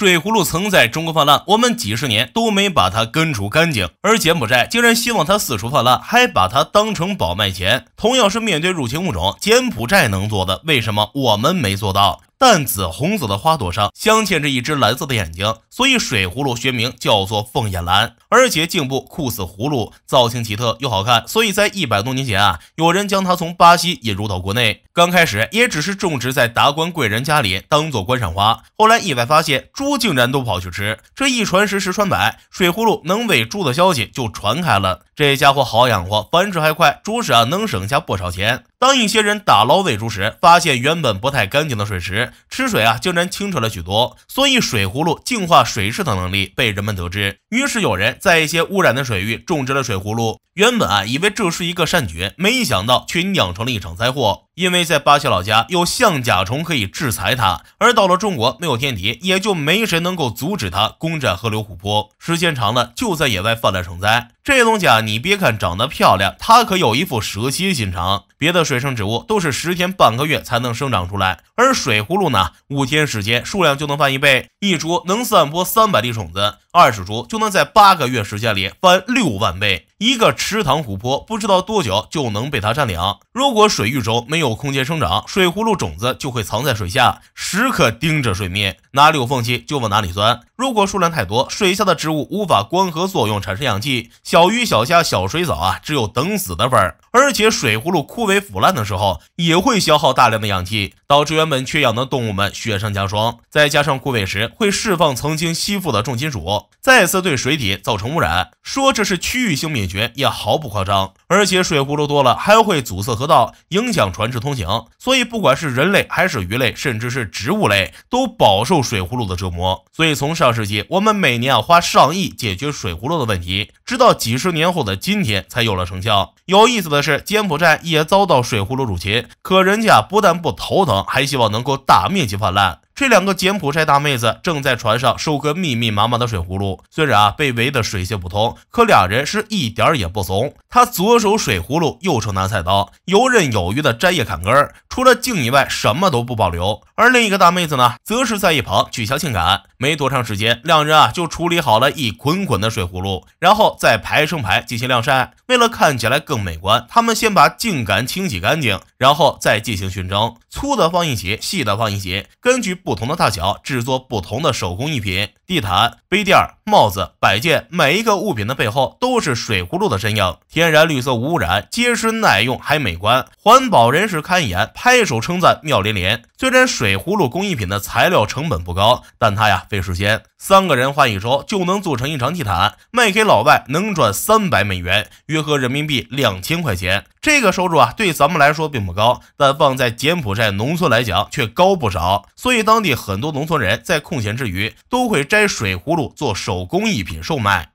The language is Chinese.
水葫芦曾在中国泛滥，我们几十年都没把它根除干净，而柬埔寨竟然希望它四处泛滥，还把它当成宝卖钱。同样是面对入侵物种，柬埔寨能做的，为什么我们没做到？淡紫红色的花朵上镶嵌着一只蓝色的眼睛。所以水葫芦学名叫做凤眼兰，而且颈部酷似葫芦，造型奇特又好看。所以在一百多年前啊，有人将它从巴西引入到国内。刚开始也只是种植在达官贵人家里，当做观赏花。后来意外发现猪竟然都跑去吃，这一传十十传百，水葫芦能喂猪的消息就传开了。这家伙好养活，繁殖还快，猪食啊能省下不少钱。当一些人打捞喂猪时，发现原本不太干净的水池，吃水啊竟然清澈了许多。所以水葫芦净化。水势的能力被人们得知，于是有人在一些污染的水域种植了水葫芦。原本啊，以为这是一个善举，没想到却酿成了一场灾祸。因为在巴西老家有象甲虫可以制裁它，而到了中国没有天敌，也就没谁能够阻止它攻占河流湖泊。时间长了，就在野外泛滥成灾。这东西啊，你别看长得漂亮，它可有一副蛇蝎心肠。别的水生植物都是十天半个月才能生长出来，而水葫芦呢，五天时间数量就能翻一倍。一株能散播三百粒种子，二十株就能在八个月时间里翻六万倍。一个池塘、湖泊，不知道多久就能被它占领。如果水域中没有空间生长，水葫芦种子就会藏在水下，时刻盯着水面。哪里有缝隙就往哪里钻。如果数量太多，水下的植物无法光合作用产生氧气，小鱼、小虾、小水藻啊，只有等死的份儿。而且水葫芦枯萎腐烂的时候，也会消耗大量的氧气，导致原本缺氧的动物们雪上加霜。再加上枯萎时会释放曾经吸附的重金属，再次对水体造成污染。说这是区域性灭绝也毫不夸张。而且水葫芦多了还会阻塞河道，影响船只通行。所以不管是人类还是鱼类，甚至是植物类，都饱受。水葫芦的折磨，所以从上世纪，我们每年要花上亿解决水葫芦的问题，直到几十年后的今天才有了成效。有意思的是，柬埔寨也遭到水葫芦入侵，可人家不但不头疼，还希望能够大面积泛滥。这两个柬埔寨大妹子正在船上收割密密麻麻的水葫芦，虽然啊被围得水泄不通，可俩人是一点儿也不怂。他左手水葫芦，右手拿菜刀，游刃有余的摘叶砍根儿，除了茎以外什么都不保留。而另一个大妹子呢，则是在一旁取消庆感。没多长时间，两人啊就处理好了一捆捆的水葫芦，然后再排成排进行晾晒。为了看起来更美观，他们先把茎秆清洗干净，然后再进行熏蒸，粗的放一起，细的放一起，根据不同的大小制作不同的手工艺品。地毯、杯垫、帽子、摆件，每一个物品的背后都是水葫芦的身影。天然绿色，无污染，结实耐用，还美观。环保人士看一眼，拍手称赞，妙连连。虽然水葫芦工艺品的材料成本不高，但它呀费时间。三个人花一周就能做成一张地毯，卖给老外能赚三百美元，约合人民币两千块钱。这个收入啊，对咱们来说并不高，但放在柬埔寨农村来讲却高不少。所以，当地很多农村人在空闲之余都会摘水葫芦做手工艺品售卖。